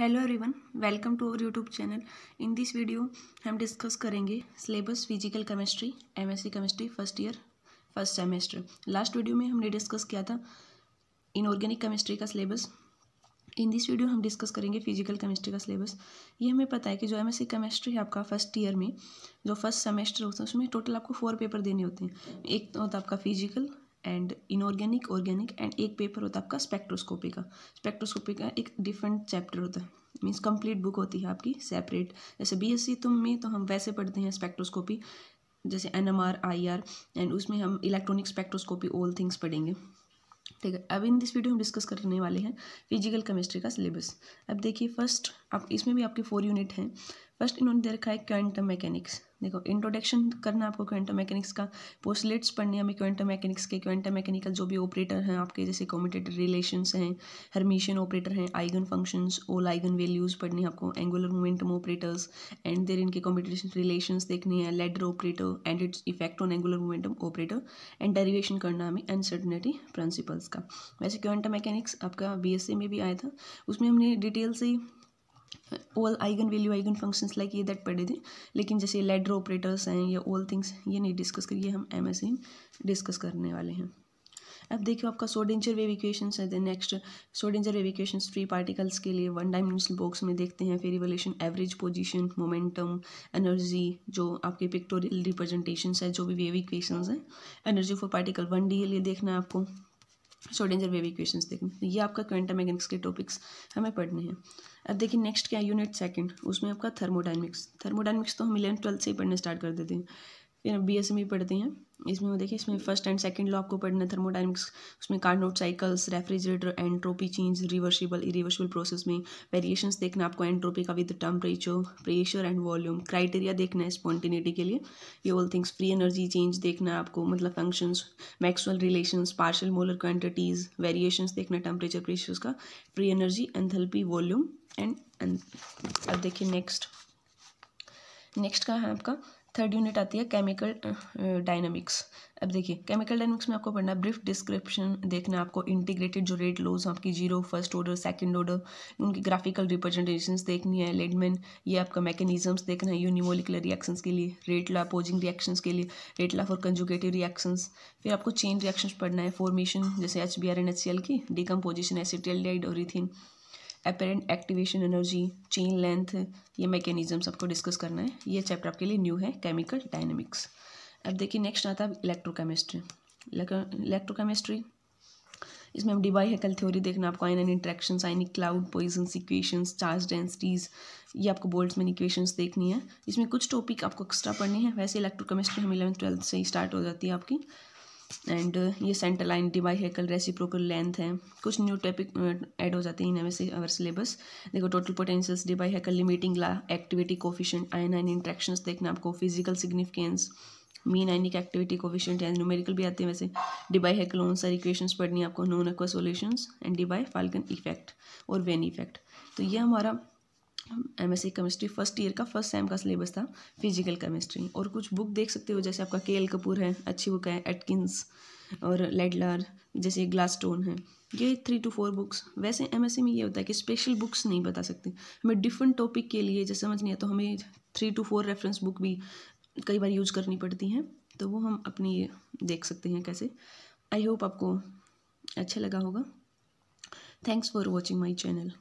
hello everyone welcome to our YouTube channel in this video हम discuss करेंगे syllabus physical chemistry MSc chemistry first year first semester last video में हमने discuss किया था inorganic chemistry का syllabus in this video हम discuss करेंगे physical chemistry का सिलेबस ये हमें पता है कि जो एम केमिस्ट्री है आपका फर्स्ट ईयर में जो फर्स्ट सेमेस्टर होता है उसमें टोटल आपको फोर पेपर देने होते हैं एक तो होता है आपका physical and inorganic organic and एक पेपर होता है आपका स्पेक्ट्रोस्कोपी का स्पेक्ट्रोस्कोपी का एक डिफरेंट चैप्टर होता है मीन्स कंप्लीट बुक होती है आपकी सेपरेट जैसे बीएससी तुम में तो हम वैसे पढ़ते हैं स्पेक्ट्रोस्कोपी जैसे N M R I R and उसमें हम इलेक्ट्रॉनिक स्पेक्ट्रोस्कोपी ऑल थिंग्स पढ़ेंगे ठीक है अब इन दिस वीडियो हम डिस्कस करने वाले हैं फिजिकल केमिस्ट्री का सिलेबस अब देखिए फर्स्ट आप इसमें भी आपके फोर यूनिट हैं फर्स्ट इन्होंने दे रखा है क्वांटम मैकेनिक्स देखो इंट्रोडक्शन करना आपको क्वेंटम मैकेनिक्स का पोस्टलेट्स पढ़ने हमें क्वेंटम मैकेनिक्स के क्वेंटम मैकेनिकल जो भी ऑपरेटर हैं आपके जैसे कॉम्पिटेटर रिलेशंस हैं हर्मिशियन ऑपरेटर हैं eigenfunctions all eigenvalues पढ़नी है आपको angular momentum operators and their इनके कॉम्पिटेशन रिलेशंस देखने हैं ladder operator and its effect on angular momentum operator and derivation करना हमें अनसर्टनिटी प्रिंसिपल्स का वैसे क्वेंटम मैकेनिक्स आपका बी में भी आया था उसमें हमने डिटेल से all eigenvalues eigenfunctions like ये दैट पढ़े थे लेकिन जैसे लेडर ऑपरेटर्स हैं या ओल थिंग्स ये नहीं डिस्कस करिए हम एम एस डिस्कस करने वाले हैं अब देखिए आपका सोडेंचर वेव इक्वेशन है next Schrodinger wave equation free particles के लिए वन डायमेंशनल बॉक्स में देखते हैं फिर revolution average position momentum energy जो आपके पिक्टोरियल रिप्रेजेंटेशन है जो भी वेव इक्वेशन है energy for particle one D के लिए देखना है आपको शोडेंजर वेव इक्वेशंस देखेंगे ये आपका क्वेंटा मैकेनिक्स के टॉपिक्स हमें पढ़ने हैं अब देखिए नेक्स्ट क्या यूनिट सेकंड उसमें आपका थर्मोडाइनमिक्स थर्मोडाइनमिक्स तो हम इलेवन ट्वेल्थ से ही पढ़ने स्टार्ट कर देते हैं फिर बी एस एम भी पढ़ते हैं इसमें देखिए इसमें फर्स्ट एंड सेकंड लॉ आपको पढ़ना थर्मोडाइनमिक्स उसमें Carnot cycles refrigerator entropy change reversible irreversible process में वेरिएशंस देखना आपको एंट्रोपी का with temperature pressure and volume criteria देखना है स्पॉन्टिनिटी के लिए ये all things free energy change देखना है आपको मतलब functions Maxwell relation partial molar quantities variations देखना टेम्परेचर प्रेशर्स का free energy enthalpy volume and अब देखिए नेक्स्ट नेक्स्ट का है आपका थर्ड यूनिट आती है केमिकल डायनामिक्स uh, uh, अब देखिए केमिकल डायनामिक्स में आपको पढ़ना ब्रीफ डिस्क्रिप्शन देखना है आपको इंटीग्रेटेड जो रेट लोज आपकी zero first order second order उनकी ग्राफिकल रिप्रेजेंटेशन देखनी है लेडमेन ये आपका मैकेनिज्म्स देखना है यूनिमोलिकुलर रिएक्शंस के लिए रेट ला अपोजिंग रिएक्शंस के लिए rate law for consecutive reactions फिर आपको चेन रिएक्शन पढ़ना है फॉर्मेशन जैसे H B R N H C L की डिकम्पोजिशन एसिटेल डाइड और ethane apparent activation energy chain length ये मैकेनिज्म सबको डिस्कस करना है ये चैप्टर आपके लिए न्यू है केमिकल डायनेमिक्स अब देखिए नेक्स्ट आता है इलेक्ट्रोकेमिस्ट्री इलेक्ट्रोकेमिस्ट्री इसमें हम डिवाई हेकल थ्योरी देखना आपको ion and interaction ionic cloud Poisson equations charge densities ये आपको बोल्ट्समैन इक्वेशंस देखनी है इसमें कुछ टॉपिक आपको एक्स्ट्रा पढ़ने हैं वैसे इलेक्ट्रोकेमिस्ट्री हम इलेवन ट्वेल्थ से ही स्टार्ट हो जाती है आपकी एंड uh, ये centre line Debye Huckel reciprocal length है कुछ न्यू टॉपिक ऐड हो जाते हैं इनमें से अवर सिलेबस देखो total potentials Debye Huckel limiting law activity coefficient ion ion interaction देखना आपको physical significance mean ionic activity coefficient and numerical भी आते हैं वैसे डिबाई ओन सारी इक्वेशन पढ़नी है आपको non aqua solutions and Debye फाल्कन इफेक्ट और वेन इफेक्ट तो ये हमारा M S chemistry first year का फर्स्ट सेम का सिलेबस था फिजिकल केमिस्ट्री और कुछ बुक देख सकते हो जैसे आपका के एल कपूर है अच्छी बुक है एटकिंस और लेडलर जैसे ग्लास स्टोन है ये थ्री टू फोर बुक्स वैसे एम में ये होता है कि स्पेशल बुक्स नहीं बता सकते हमें डिफरेंट टॉपिक के लिए जैसे समझ नहीं आता तो हमें three two four reference book भी कई बार यूज करनी पड़ती हैं तो वो हम अपनी देख सकते हैं कैसे आई होप आपको अच्छा लगा होगा thanks for watching my channel